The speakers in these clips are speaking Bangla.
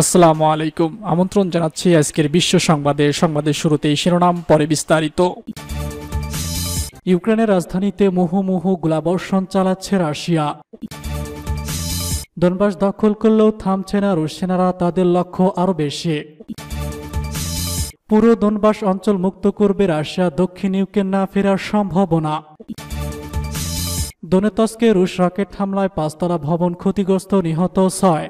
আসসালামু আলাইকুম আমন্ত্রণ জানাচ্ছি আজকের বিশ্ব সংবাদে সংবাদের শুরুতেই শিরোনাম পরে বিস্তারিত ইউক্রেনের রাজধানীতে মুহুমুহু গোলাবর্ষণ চালাচ্ছে রাশিয়া ডনবাস দখল করলেও থামছে না রুশ সেনারা তাদের লক্ষ্য আরও বেশি পুরো ডনবাস অঞ্চল মুক্ত করবে রাশিয়া দক্ষিণ ইউক্রেন না ফেরার সম্ভাবনা দোনেতস্কে রুশ রকেট হামলায় পাঁচতলা ভবন ক্ষতিগ্রস্ত নিহত ছয়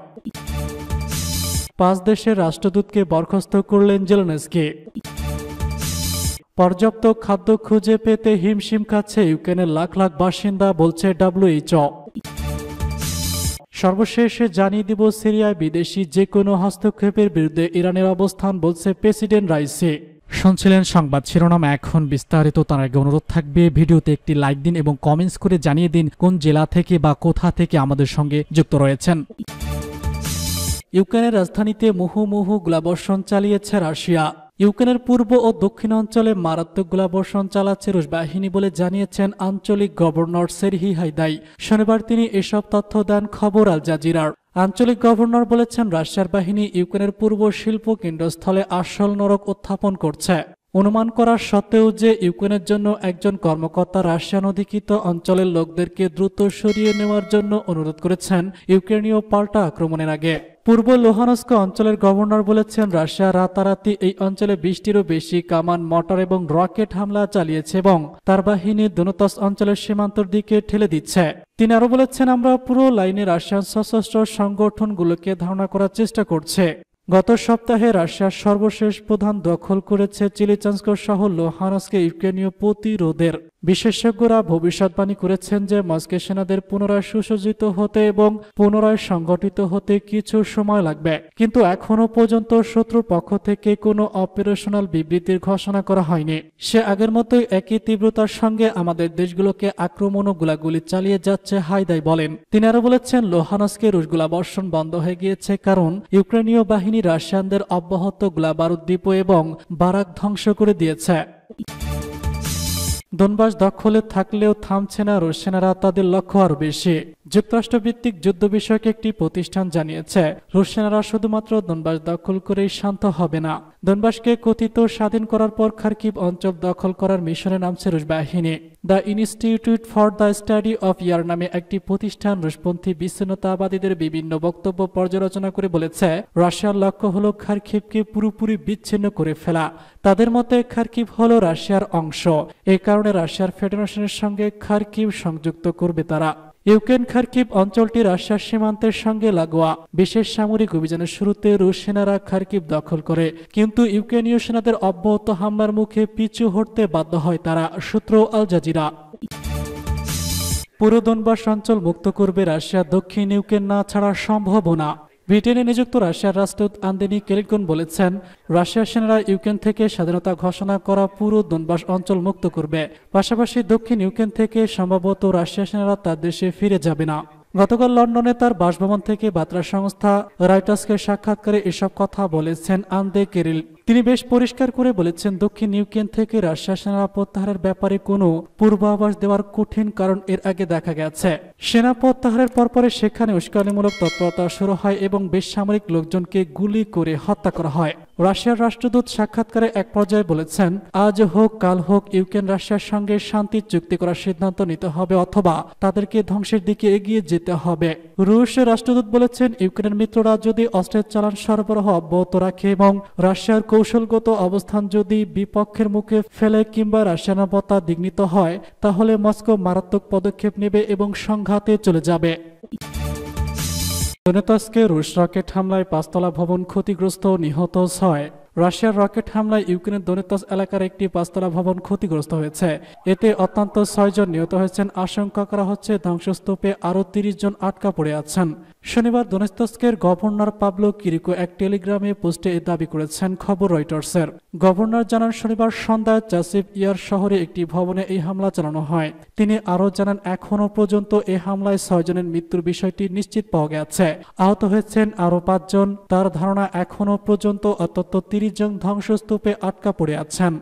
পাঁচ দেশের রাষ্ট্রদূতকে বরখাস্ত করলেন জেলেনস্কি পর্যাপ্ত খাদ্য খুঁজে পেতে হিমশিম খাচ্ছে ইউক্রেনের লাখ লাখ বাসিন্দা বলছে ডাব্লিউএইচ সর্বশেষে জানিয়ে দিব সিরিয়ায় বিদেশি যে কোনো হস্তক্ষেপের বিরুদ্ধে ইরানের অবস্থান বলছে প্রেসিডেন্ট রাইসি শুনছিলেন সংবাদ শিরোনাম এখন বিস্তারিত তার আগে অনুরোধ থাকবে ভিডিওতে একটি লাইক দিন এবং কমেন্টস করে জানিয়ে দিন কোন জেলা থেকে বা কোথা থেকে আমাদের সঙ্গে যুক্ত রয়েছেন ইউক্রেনের রাজধানীতে মুহুমুহু গোলাবর্ষণ চালিয়েছে রাশিয়া ইউক্রেনের পূর্ব ও দক্ষিণ অঞ্চলে মারাত্মক গোলাবর্ষণ চালাচ্ছে রুশ বাহিনী বলে জানিয়েছেন আঞ্চলিক গভর্নর সেরহি হাইদাই শনিবার তিনি এসব তথ্য দেন খবর আল জাজিরার আঞ্চলিক গভর্নর বলেছেন রাশিয়ার বাহিনী ইউক্রেনের পূর্ব শিল্প কেন্দ্রস্থলে আসল নরক উত্থাপন করছে অনুমান করার সত্ত্বেও যে ইউক্রেনের জন্য একজন কর্মকর্তা রাশিয়ান অধিকৃত অঞ্চলের লোকদেরকে দ্রুত সরিয়ে নেওয়ার জন্য অনুরোধ করেছেন ইউক্রেনীয় পাল্টা আক্রমণের আগে পূর্ব লোহানস্ক অঞ্চলের গভর্নর বলেছেন রাশিয়া রাতারাতি এই অঞ্চলে বৃষ্টিরও বেশি কামান মটর এবং রকেট হামলা চালিয়েছে এবং তার বাহিনী দনতস অঞ্চলের সীমান্তর দিকে ঠেলে দিচ্ছে তিনি আরও বলেছেন আমরা পুরো লাইনে রাশিয়ান সশস্ত্র সংগঠনগুলোকে ধারণা করার চেষ্টা করছে গত সপ্তাহে রাশিয়ার সর্বশেষ প্রধান দখল করেছে চিলিচান্স্কো শহর লোহানস্কে ইউক্রেনীয় প্রতিরোধের বিশেষজ্ঞরা ভবিষ্যৎবাণী করেছেন যে মস্কে সেনাদের পুনরায় সুসজ্জিত হতে এবং পুনরায় সংগঠিত হতে কিছু সময় লাগবে কিন্তু এখনও পর্যন্ত শত্রুর পক্ষ থেকে কোনো অপারেশনাল বিবৃতির ঘোষণা করা হয়নি সে আগের মতোই একই তীব্রতার সঙ্গে আমাদের দেশগুলোকে আক্রমণ ও গোলাগুলি চালিয়ে যাচ্ছে হাইদাই বলেন তিনি আরও বলেছেন লোহানস্কে রুশ বর্ষণ বন্ধ হয়ে গিয়েছে কারণ ইউক্রেনীয় বাহিনী রাশিয়ানদের অব্যাহত গোলাবারুদ এবং বারাক ধ্বংস করে দিয়েছে দনবাস দখলে থাকলেও থামছে না রুশ সেনারা তাদের লক্ষ্য আরও বেশি যুক্তরাষ্ট্রভিত্তিক যুদ্ধ বিষয়ক একটি প্রতিষ্ঠান জানিয়েছে রুশ সেনারা শুধুমাত্র দনবাস দখল করেই শান্ত হবে না দনবাসকে কথিত স্বাধীন করার পর খার্কিব অঞ্চল দখল করার মিশনে নামছে রুশ বাহিনী the institute for the study of year নামে একটি প্রতিষ্ঠান রুশপন্থী বিচ্ছিন্নতাবাদীদের বিভিন্ন বক্তব্য পর্যালোচনা করে বলেছে রাশিয়ার লক্ষ্য হল খার্কিবকে পুরোপুরি বিচ্ছিন্ন করে ফেলা তাদের মতে খার্কিব হল রাশিয়ার অংশ এ কারণে রাশিয়ার ফেডারেশনের সঙ্গে খার্কিব সংযুক্ত করবে তারা ইউক্রেন খার্কিভ অঞ্চলটি রাশিয়ার সীমান্তের সঙ্গে লাগোয়া বিশেষ সামরিক অভিযানের শুরুতে রুশ সেনারা খার্কিভ দখল করে কিন্তু ইউক্রেনীয় সেনাদের অব্যাহত হামলার মুখে পিছু হটতে বাধ্য হয় তারা সূত্র আল জাজিরা পুরো দনবাস অঞ্চল মুক্ত করবে রাশিয়া দক্ষিণ ইউক্রেন না ছাড়া সম্ভব না ব্রিটেনে নিযুক্ত রাশিয়ার রাষ্ট্রদূত আন্দেনি কেলিটগন বলেছেন রাশিয়ার সেনারা ইউক্রেন থেকে স্বাধীনতা ঘোষণা করা পুরো দনবাস অঞ্চল মুক্ত করবে পাশাপাশি দক্ষিণ ইউক্রেন থেকে সম্ভবত রাশিয়া সেনারা তার দেশে ফিরে যাবে না গতকাল লন্ডনে তার বাসভবন থেকে বার্তা সংস্থা রাইটার্সকে সাক্ষাৎকারে এসব কথা বলেছেন আন্দে কেরিল তিনি বেশ পরিষ্কার করে বলেছেন দক্ষিণ ইউক্রেন থেকে রাশিয়া সেনা প্রত্যাহারের ব্যাপারে কোনো পূর্বাভাস দেওয়ার কঠিন কারণ এর আগে দেখা গেছে সেনা প্রত্যাহারের পরপরে সেখানে উস্কানিমূলক তৎপরতা শুরু হয় এবং বেসামরিক লোকজনকে গুলি করে হত্যা করা হয় রাশিয়ার রাষ্ট্রদূত সাক্ষাৎকারে এক পর্যায়ে বলেছেন আজ হোক কাল হোক ইউক্রেন রাশিয়ার সঙ্গে শান্তি চুক্তি করার সিদ্ধান্ত নিতে হবে অথবা তাদেরকে ধ্বংসের দিকে এগিয়ে যেতে হবে রুশের রাষ্ট্রদূত বলেছেন ইউক্রেনের মিত্ররা যদি অস্ত্রের চালান সরবরাহ অব্যাহত রাখে এবং রাশিয়ার কৌশলগত অবস্থান যদি বিপক্ষের মুখে ফেলে কিংবা রাশিয়ানাবতা দিগ্নিত হয় তাহলে মস্কো মারাত্মক পদক্ষেপ নেবে এবং সংঘাতে চলে যাবে দোনেতস্কে রুশ রকেট হামলায় পাঁচতলা ভবন ক্ষতিগ্রস্ত নিহত হয় রাশিয়ার রকেট হামলায় ইউক্রেনের দোনেতস এলাকার একটি পাঁচতলা ভবন ক্ষতিগ্রস্ত হয়েছে এতে অত্যন্ত ছয়জন নিহত হয়েছেন আশঙ্কা করা হচ্ছে ধ্বংসস্তূপে আরও তিরিশ জন আটকা পড়ে আছেন শনিবার দোনেস্তস্কের গভর্নর পাবলো কিরিকো এক টেলিগ্রামে পোস্টে এ দাবি করেছেন খবর রয়টার্সের গভর্নর জানান শনিবার সন্ধ্যায় জাসিফ ইয়ার শহরে একটি ভবনে এই হামলা চালানো হয় তিনি আরও জানান এখনও পর্যন্ত এ হামলায় ছয়জনের মৃত্যুর বিষয়টি নিশ্চিত পাওয়া গেছে আহত হয়েছেন আরও পাঁচজন তার ধারণা এখনও পর্যন্ত অত্যন্ত তিরিশ জন ধ্বংসস্তূপে আটকা পড়ে আছেন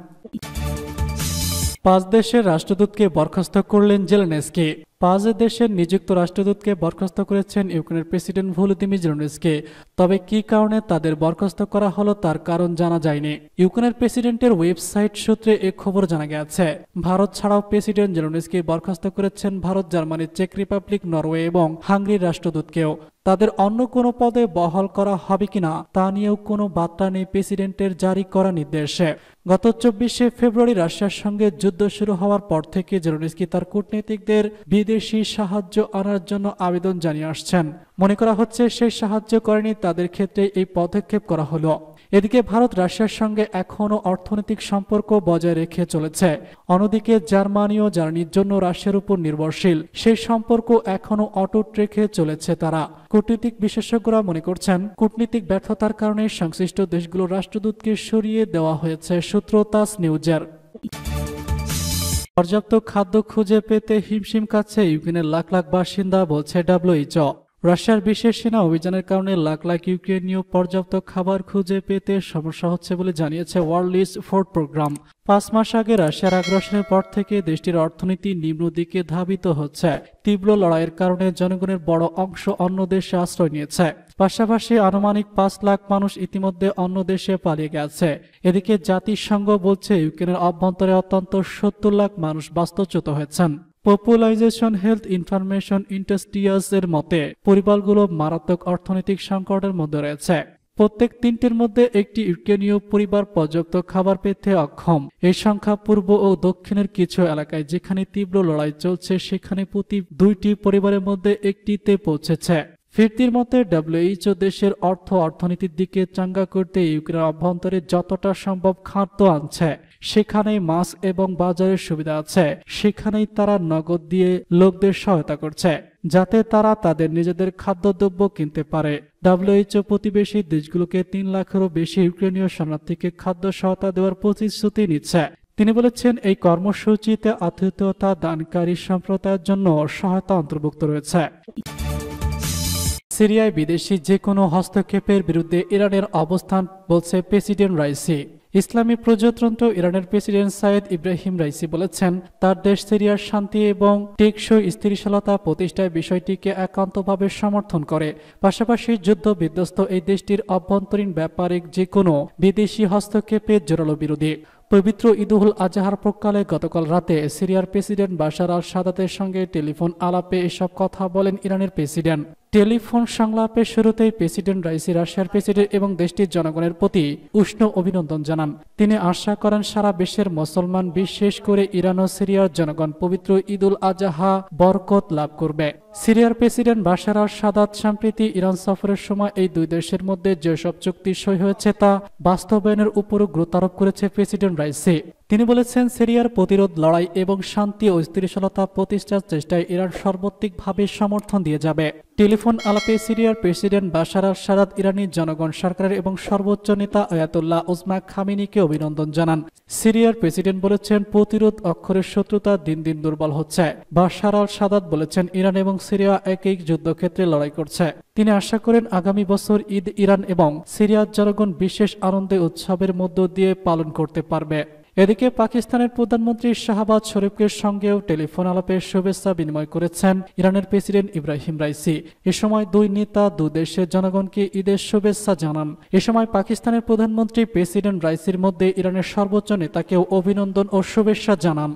পাঁচ দেশের রাষ্ট্রদূতকে বরখাস্ত করলেন জেলেনেস্কি পাঁচ দেশের নিযুক্ত রাষ্ট্রদূতকে বরখাস্ত করেছেন ইউক্রেনের প্রেসিডেন্ট ভুলদিমির জেলনস্কে তবে কি কারণে তাদের বরখাস্ত করা হলো তার কারণ জানা যায়নি ইউক্রেনের প্রেসিডেন্টের ওয়েবসাইট সূত্রে এ খবর জানা গেছে ভারত ছাড়াও প্রেসিডেন্ট জেলনস্কে বরখাস্ত করেছেন ভারত জার্মানি চেক রিপাবলিক নরওয়ে এবং হাঙ্গেরির রাষ্ট্রদূতকেও তাদের অন্য কোনো পদে বহাল করা হবে কিনা তা নিয়েও কোনো বার্তা নেই প্রেসিডেন্টের জারি করা নির্দেশে গত চব্বিশে ফেব্রুয়ারি রাশিয়ার সঙ্গে যুদ্ধ শুরু হওয়ার পর থেকে জেরোনিস্কি তার কূটনীতিকদের বিদেশি সাহায্য আনার জন্য আবেদন জানিয়ে আসছেন মনে করা হচ্ছে সেই সাহায্য করেনি তাদের ক্ষেত্রে এই পদক্ষেপ করা হলো এদিকে ভারত রাশিয়ার সঙ্গে এখনও অর্থনৈতিক সম্পর্ক বজায় রেখে চলেছে অন্যদিকে জার্মানিও জার্মানির জন্য রাশিয়ার উপর নির্ভরশীল সেই সম্পর্ক এখনও অটুট রেখে চলেছে তারা কূটনীতিক বিশেষজ্ঞরা মনে করছেন কূটনীতিক ব্যর্থতার কারণে সংশ্লিষ্ট দেশগুলোর রাষ্ট্রদূতকে সরিয়ে দেওয়া হয়েছে সূত্র তাস নিউজের পর্যাপ্ত খাদ্য খুঁজে পেতে হিমশিম কাছে ইউক্রেনের লাখ লাখ বাসিন্দা বলছে ডাব্লিউএইচও রাশিয়ার বিশেষ সেনা অভিযানের কারণে লাখ লাখ ইউক্রেনীয় পর্যাপ্ত খাবার খুঁজে পেতে সমস্যা হচ্ছে বলে জানিয়েছে ওয়ার্ল্ড লিজ ফোর্ড প্রোগ্রাম পাঁচ মাস আগে রাশিয়ার আগ্রাসনের পর থেকে দেশটির অর্থনীতি নিম্ন দিকে ধাবিত হচ্ছে তীব্র লড়াইয়ের কারণে জনগণের বড় অংশ অন্য দেশে আশ্রয় নিয়েছে পাশাপাশি আনুমানিক পাঁচ লাখ মানুষ ইতিমধ্যে অন্য দেশে পালিয়ে গেছে এদিকে জাতিসংঘ বলছে ইউক্রেনের অভ্যন্তরে অত্যন্ত সত্তর লাখ মানুষ বাস্তুচ্যুত হয়েছেন পপুলাইজেশন হেলথ ইনফরমেশন ইন্ডাস্ট্রিয়াস এর মতে পরিবারগুলো মারাত্মক অর্থনৈতিক সংকটের মধ্যে রয়েছে প্রত্যেক তিনটির মধ্যে একটি ইউক্রেনীয় পরিবার পর্যাপ্ত খাবার পেতে অক্ষম এই সংখ্যা পূর্ব ও দক্ষিণের কিছু এলাকায় যেখানে তীব্র লড়াই চলছে সেখানে প্রতি দুইটি পরিবারের মধ্যে একটিতে পৌঁছেছে ফিরতির মতে ডাব্লিউএইচও দেশের অর্থ অর্থনীতির দিকে চাঙ্গা করতে ইউক্রেন অভ্যন্তরে যতটা সম্ভব খাদ্য আনছে সেখানেই মাছ এবং বাজারের সুবিধা আছে সেখানেই তারা নগদ দিয়ে লোকদের সহায়তা করছে যাতে তারা তাদের নিজেদের খাদ্যদ্রব্য কিনতে পারে ডাব্লিউএইচও প্রতিবেশী দেশগুলোকে তিন লাখেরও বেশি ইউক্রেনীয় শরণার্থীকে খাদ্য সহায়তা দেওয়ার প্রতিশ্রুতি নিচ্ছে তিনি বলেছেন এই কর্মসূচিতে আতিথ্যতা দানকারী সম্প্রদায়ের জন্য সহায়তা অন্তর্ভুক্ত রয়েছে সিরিয়ায় বিদেশি যে কোনো হস্তক্ষেপের বিরুদ্ধে ইরানের অবস্থান বলছে প্রেসিডেন্ট রাইসি ইসলামী প্রজাতন্ত্র ইরানের প্রেসিডেন্ট সাইদ ইব্রাহিম রাইসি বলেছেন তার দেশ সিরিয়ার শান্তি এবং টেকসই স্থিতিশীলতা প্রতিষ্ঠায় বিষয়টিকে একান্তভাবে সমর্থন করে পাশাপাশি যুদ্ধ বিধ্বস্ত এই দেশটির অভ্যন্তরীণ ব্যাপারিক যে কোনো বিদেশি হস্তক্ষেপের জোরালো বিরোধী পবিত্র ঈদুল আজহার প্রকালে গতকাল রাতে সিরিয়ার প্রেসিডেন্ট বাশার আল সাদাতের সঙ্গে টেলিফোন আলাপে এসব কথা বলেন ইরানের প্রেসিডেন্ট টেলিফোন সংলাপের শুরুতে প্রেসিডেন্ট রাইসি রাশিয়ার প্রেসিডেন্ট এবং দেশটির জনগণের প্রতি উষ্ণ অভিনন্দন জানান তিনি আশা করেন সারা বিশ্বের মুসলমান বিশেষ করে ইরান ও সিরিয়ার জনগণ পবিত্র ঈদ উল আজাহা বরকত লাভ করবে সিরিয়ার প্রেসিডেন্ট বাশার আল সাদাত সম্প্রীতি ইরান সফরের সময় এই দুই দেশের মধ্যে যেসব চুক্তি সই হয়েছে তা বাস্তবায়নের উপরও গুরুত্ব আরোপ করেছে প্রেসিডেন্ট রাইসি তিনি বলেছেন সিরিয়ার প্রতিরোধ লড়াই এবং শান্তি ও স্থিতিশীলতা প্রতিষ্ঠার চেষ্টায় ইরান সর্বাত্মিকভাবে সমর্থন দিয়ে যাবে টেলিফোন আলাপে সিরিয়ার প্রেসিডেন্ট বাশার আল সারাদ ইরানি জনগণ সরকারের এবং সর্বোচ্চ নেতা আয়াতুল্লাহ উজমা খামিনিকে অভিনন্দন জানান সিরিয়ার প্রেসিডেন্ট বলেছেন প্রতিরোধ অক্ষরের শত্রুতা দিন দিন দুর্বল হচ্ছে বাশার আল সাদাত বলেছেন ইরান এবং সিরিয়া এক এক যুদ্ধক্ষেত্রে লড়াই করছে তিনি আশা করেন আগামী বছর ঈদ ইরান এবং সিরিয়ার জনগণ বিশেষ আনন্দে উৎসবের মধ্য দিয়ে পালন করতে পারবে এদিকে পাকিস্তানের প্রধানমন্ত্রী শাহবাজ শরীফের সঙ্গেও টেলিফোন আলাপে শুভেচ্ছা বিনিময় করেছেন ইরানের প্রেসিডেন্ট ইব্রাহিম রাইসি এ সময় দুই নেতা দু দেশের জনগণকে ঈদের শুভেচ্ছা জানান এ সময় পাকিস্তানের প্রধানমন্ত্রী প্রেসিডেন্ট রাইসির মধ্যে ইরানের সর্বোচ্চ নেতাকেও অভিনন্দন ও শুভেচ্ছা জানান